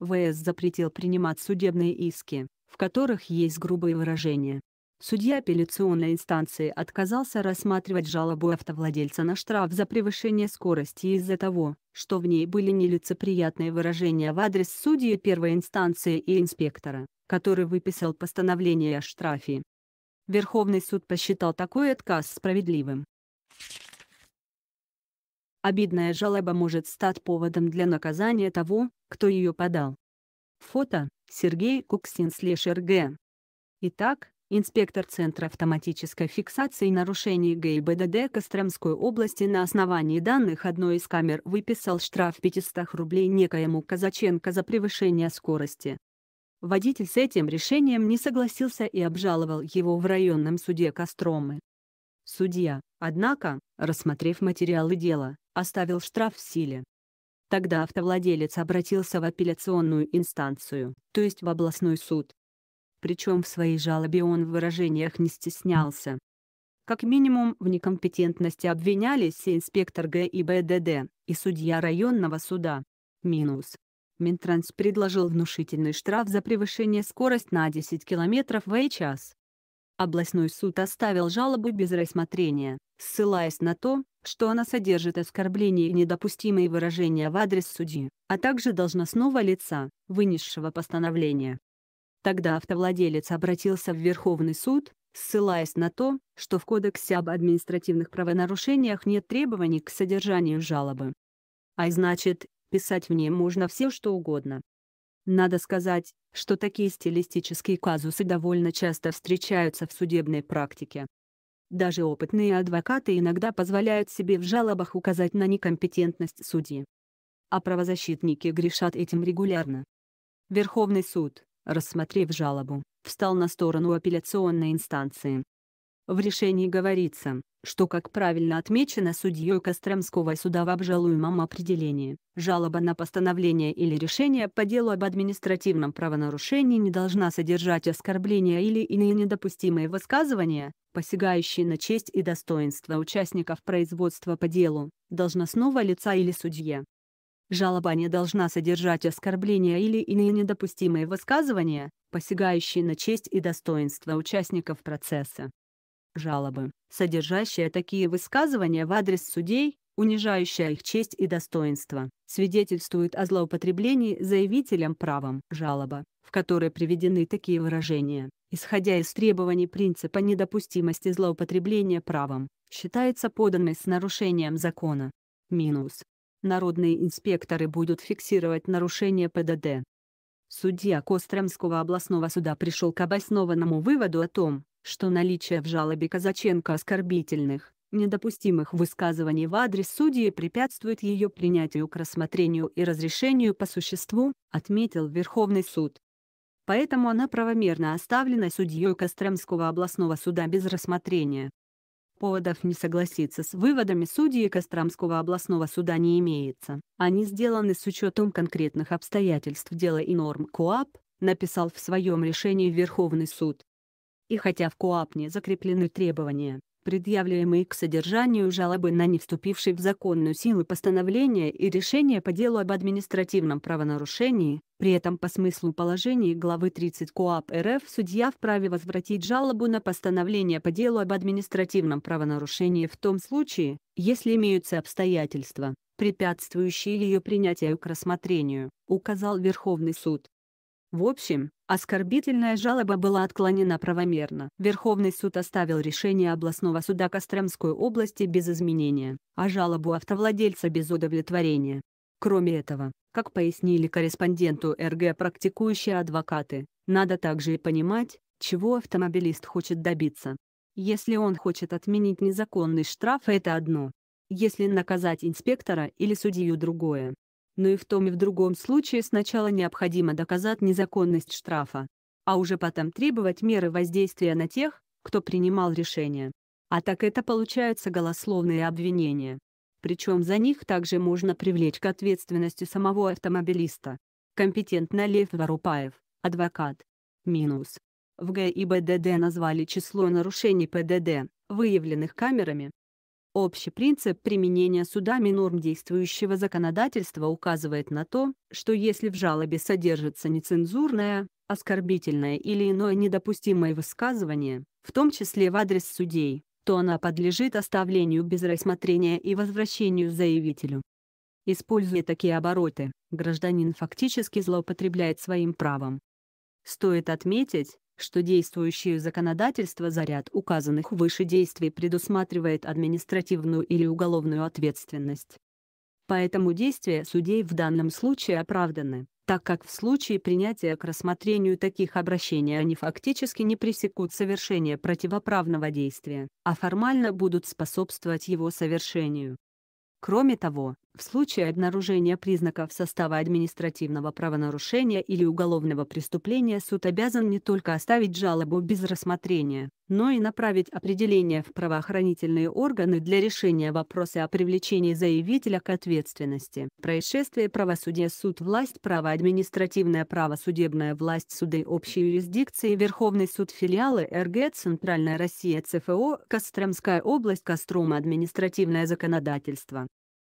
ВС запретил принимать судебные иски, в которых есть грубые выражения. Судья апелляционной инстанции отказался рассматривать жалобу автовладельца на штраф за превышение скорости из-за того, что в ней были нелицеприятные выражения в адрес судьи первой инстанции и инспектора, который выписал постановление о штрафе. Верховный суд посчитал такой отказ справедливым. Обидная жалоба может стать поводом для наказания того, кто ее подал. Фото Сергей Куксин слэшер Г. Итак, инспектор Центра автоматической фиксации нарушений ГИБДД Костромской области на основании данных одной из камер выписал штраф 500 рублей некоему Казаченко за превышение скорости. Водитель с этим решением не согласился и обжаловал его в районном суде Костромы. Судья, однако, рассмотрев материалы дела, оставил штраф в силе. Тогда автовладелец обратился в апелляционную инстанцию, то есть в областной суд. Причем в своей жалобе он в выражениях не стеснялся. Как минимум в некомпетентности обвинялись и инспектор ГИБДД, и судья районного суда. Минус. Минтранс предложил внушительный штраф за превышение скорости на 10 км в час областной суд оставил жалобу без рассмотрения, ссылаясь на то, что она содержит оскорбления и недопустимые выражения в адрес судьи, а также должностного лица, вынесшего постановление. Тогда автовладелец обратился в Верховный суд, ссылаясь на то, что в Кодексе об административных правонарушениях нет требований к содержанию жалобы. А значит, писать в ней можно все что угодно. Надо сказать, что такие стилистические казусы довольно часто встречаются в судебной практике. Даже опытные адвокаты иногда позволяют себе в жалобах указать на некомпетентность судьи. А правозащитники грешат этим регулярно. Верховный суд, рассмотрев жалобу, встал на сторону апелляционной инстанции, в решении говорится, что, как правильно отмечено судьей Костромского суда в обжалуемом определении, жалоба на постановление или решение по делу об административном правонарушении не должна содержать оскорбления или иные недопустимые высказывания, посягающие на честь и достоинство участников производства по делу, должностного лица или судье. Жалоба не должна содержать оскорбления или иные недопустимые высказывания, посягающие на честь и достоинство участников процесса жалобы, содержащие такие высказывания в адрес судей, унижающая их честь и достоинство, свидетельствует о злоупотреблении заявителем правом жалоба, в которой приведены такие выражения. Исходя из требований принципа недопустимости злоупотребления правом, считается поданной с нарушением закона. Минус. Народные инспекторы будут фиксировать нарушение ПДД. Судья Костромского областного суда пришел к обоснованному выводу о том, что наличие в жалобе Казаченко оскорбительных, недопустимых высказываний в адрес судьи препятствует ее принятию к рассмотрению и разрешению по существу, отметил Верховный суд. Поэтому она правомерно оставлена судьей Костромского областного суда без рассмотрения. Поводов не согласиться с выводами судьи Костромского областного суда не имеется. Они сделаны с учетом конкретных обстоятельств дела и норм КОАП, написал в своем решении Верховный суд. И хотя в КОАПНе закреплены требования, предъявляемые к содержанию жалобы на не вступившие в законную силу постановления и решения по делу об административном правонарушении, при этом по смыслу положений главы 30 КОАП РФ судья вправе возвратить жалобу на постановление по делу об административном правонарушении в том случае, если имеются обстоятельства, препятствующие ее принятию к рассмотрению, указал Верховный суд. В общем, оскорбительная жалоба была отклонена правомерно. Верховный суд оставил решение областного суда Костромской области без изменения, а жалобу автовладельца без удовлетворения. Кроме этого, как пояснили корреспонденту РГ практикующие адвокаты, надо также и понимать, чего автомобилист хочет добиться. Если он хочет отменить незаконный штраф это одно. Если наказать инспектора или судью другое но и в том и в другом случае сначала необходимо доказать незаконность штрафа, а уже потом требовать меры воздействия на тех, кто принимал решение. А так это получаются голословные обвинения. Причем за них также можно привлечь к ответственности самого автомобилиста. Компетентно Лев Варупаев, адвокат. Минус. В ГИБДД назвали число нарушений ПДД, выявленных камерами, Общий принцип применения судами норм действующего законодательства указывает на то, что если в жалобе содержится нецензурное, оскорбительное или иное недопустимое высказывание, в том числе в адрес судей, то она подлежит оставлению без рассмотрения и возвращению заявителю. Используя такие обороты, гражданин фактически злоупотребляет своим правом. Стоит отметить, что действующее законодательство за ряд указанных выше действий предусматривает административную или уголовную ответственность. Поэтому действия судей в данном случае оправданы, так как в случае принятия к рассмотрению таких обращений они фактически не пресекут совершение противоправного действия, а формально будут способствовать его совершению. Кроме того, в случае обнаружения признаков состава административного правонарушения или уголовного преступления суд обязан не только оставить жалобу без рассмотрения, но и направить определение в правоохранительные органы для решения вопроса о привлечении заявителя к ответственности. Происшествие правосудия суд власть право административное право судебная власть суды общей юрисдикции Верховный суд филиалы РГ Центральная Россия ЦФО Костромская область Кострома административное законодательство